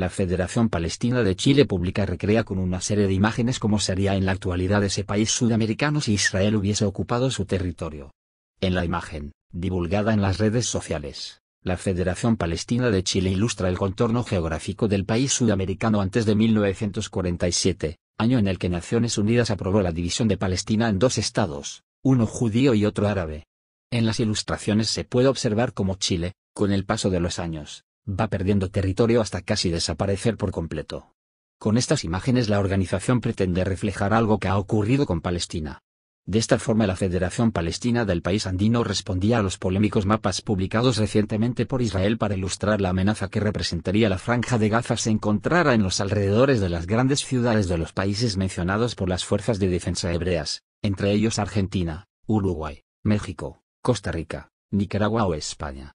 la Federación Palestina de Chile publica recrea con una serie de imágenes cómo sería en la actualidad ese país sudamericano si Israel hubiese ocupado su territorio. En la imagen, divulgada en las redes sociales, la Federación Palestina de Chile ilustra el contorno geográfico del país sudamericano antes de 1947, año en el que Naciones Unidas aprobó la división de Palestina en dos estados, uno judío y otro árabe. En las ilustraciones se puede observar cómo Chile, con el paso de los años, va perdiendo territorio hasta casi desaparecer por completo. Con estas imágenes la organización pretende reflejar algo que ha ocurrido con Palestina. De esta forma la Federación Palestina del país andino respondía a los polémicos mapas publicados recientemente por Israel para ilustrar la amenaza que representaría la franja de Gaza se encontrara en los alrededores de las grandes ciudades de los países mencionados por las fuerzas de defensa hebreas, entre ellos Argentina, Uruguay, México, Costa Rica, Nicaragua o España.